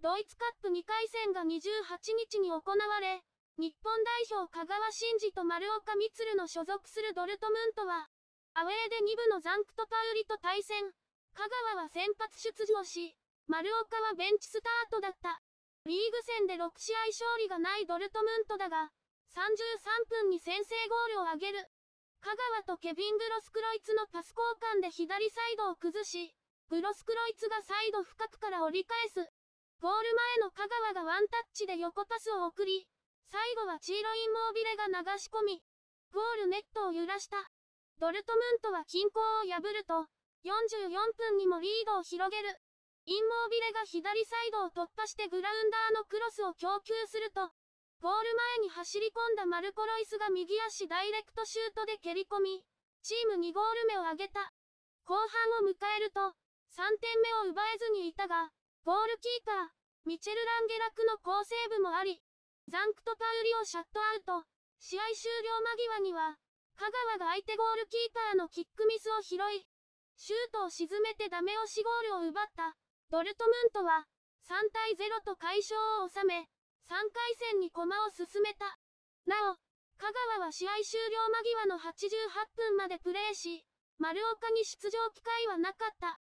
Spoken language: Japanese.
ドイツカップ2回戦が28日に行われ、日本代表香川真司と丸岡光の所属するドルトムントは、アウェーで2部のザンクトパウリと対戦、香川は先発出場し、丸岡はベンチスタートだった。リーグ戦で6試合勝利がないドルトムントだが、33分に先制ゴールを挙げる。香川とケビン・グロスクロイツのパス交換で左サイドを崩し、グロスクロイツがサイド深くから折り返す。ゴール前の香川がワンタッチで横パスを送り、最後はチーロインモービレが流し込み、ゴールネットを揺らした。ドルトムントは均衡を破ると、44分にもリードを広げる。インモービレが左サイドを突破してグラウンダーのクロスを供給すると、ゴール前に走り込んだマルコ・ロイスが右足ダイレクトシュートで蹴り込み、チーム2ゴール目を挙げた。後半を迎えると、3点目を奪えずにいたが、ゴールキーパー、ミチェル・ランゲラクの好セーブもあり、ザンクト・パウリをシャットアウト、試合終了間際には、香川が相手ゴールキーパーのキックミスを拾い、シュートを沈めてダメ押しゴールを奪った、ドルトムントは、3対0と快勝を収め、3回戦に駒を進めた。なお、香川は試合終了間際の88分までプレーし、丸岡に出場機会はなかった。